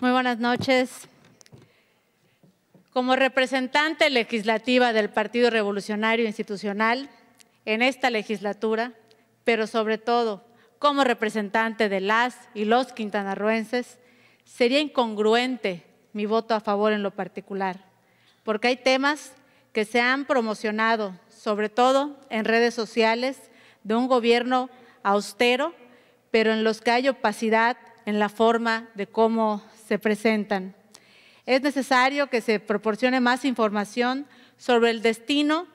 Muy buenas noches. Como representante legislativa del Partido Revolucionario Institucional en esta legislatura, pero sobre todo como representante de las y los quintanarruenses, sería incongruente mi voto a favor en lo particular, porque hay temas que se han promocionado, sobre todo en redes sociales, de un gobierno austero, pero en los que hay opacidad en la forma de cómo se presentan. Es necesario que se proporcione más información sobre el destino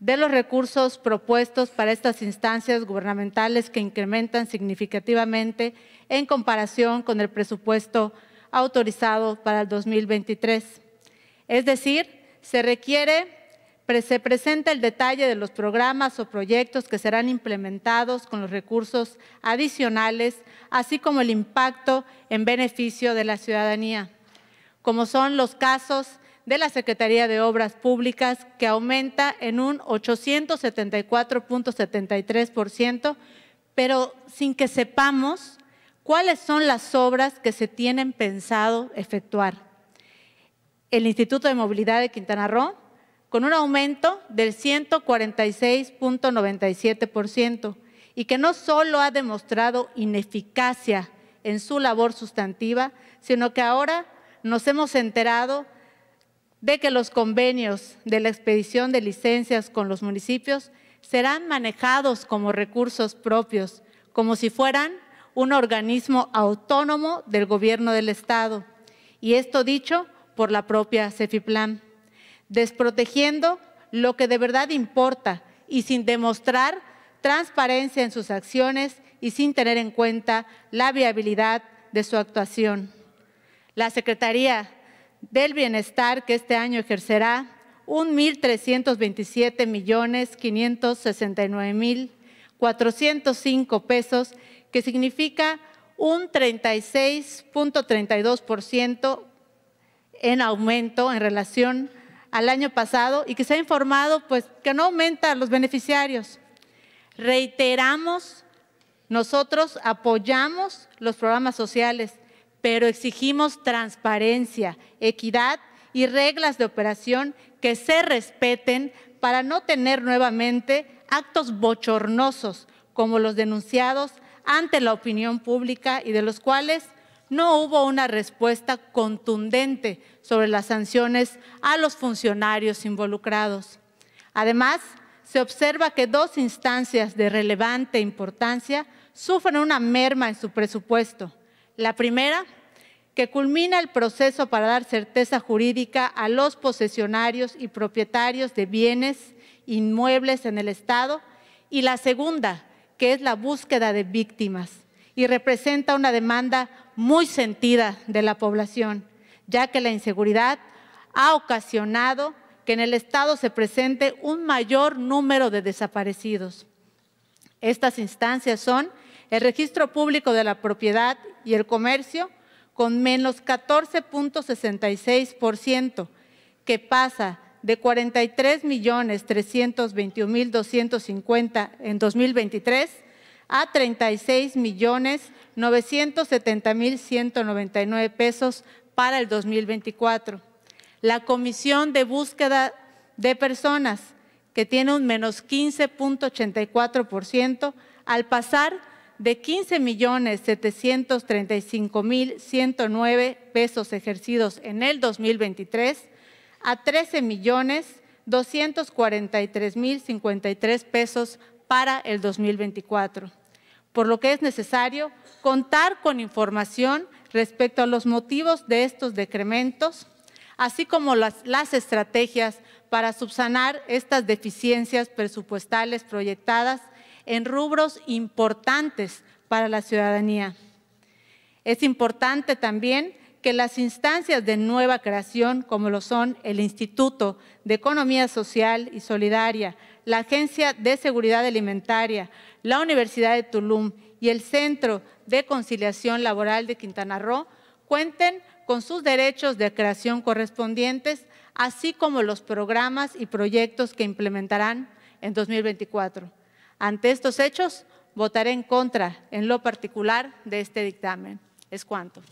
de los recursos propuestos para estas instancias gubernamentales que incrementan significativamente en comparación con el presupuesto autorizado para el 2023. Es decir, se requiere se presenta el detalle de los programas o proyectos que serán implementados con los recursos adicionales, así como el impacto en beneficio de la ciudadanía, como son los casos de la Secretaría de Obras Públicas, que aumenta en un 874.73%, pero sin que sepamos cuáles son las obras que se tienen pensado efectuar. El Instituto de Movilidad de Quintana Roo con un aumento del 146.97%, y que no solo ha demostrado ineficacia en su labor sustantiva, sino que ahora nos hemos enterado de que los convenios de la expedición de licencias con los municipios serán manejados como recursos propios, como si fueran un organismo autónomo del gobierno del Estado. Y esto dicho por la propia CEFIPLAN desprotegiendo lo que de verdad importa y sin demostrar transparencia en sus acciones y sin tener en cuenta la viabilidad de su actuación. La Secretaría del Bienestar, que este año ejercerá un 1.327.569.405 pesos, que significa un 36.32% en aumento en relación al año pasado y que se ha informado pues, que no aumenta los beneficiarios. Reiteramos, nosotros apoyamos los programas sociales, pero exigimos transparencia, equidad y reglas de operación que se respeten para no tener nuevamente actos bochornosos como los denunciados ante la opinión pública y de los cuales no hubo una respuesta contundente sobre las sanciones a los funcionarios involucrados. Además, se observa que dos instancias de relevante importancia sufren una merma en su presupuesto. La primera, que culmina el proceso para dar certeza jurídica a los posesionarios y propietarios de bienes inmuebles en el Estado, y la segunda, que es la búsqueda de víctimas y representa una demanda muy sentida de la población, ya que la inseguridad ha ocasionado que en el Estado se presente un mayor número de desaparecidos. Estas instancias son el registro público de la propiedad y el comercio con menos 14.66%, que pasa de 43.321.250 en 2023 a 36 millones 970 mil 199 pesos para el 2024. La Comisión de Búsqueda de Personas, que tiene un menos 15.84%, al pasar de 15 millones 735 mil 109 pesos ejercidos en el 2023 a 13 millones 243 mil 53 pesos para el 2024, por lo que es necesario contar con información respecto a los motivos de estos decrementos, así como las, estrategias para subsanar estas deficiencias presupuestales proyectadas en rubros importantes para la ciudadanía. Es importante también que las instancias de nueva creación, como lo son el Instituto de Economía Social y Solidaria, la Agencia de Seguridad Alimentaria, la Universidad de Tulum y el Centro de Conciliación Laboral de Quintana Roo, cuenten con sus derechos de creación correspondientes, así como los programas y proyectos que implementarán en 2024. Ante estos hechos, votaré en contra, en lo particular, de este dictamen. Es cuanto.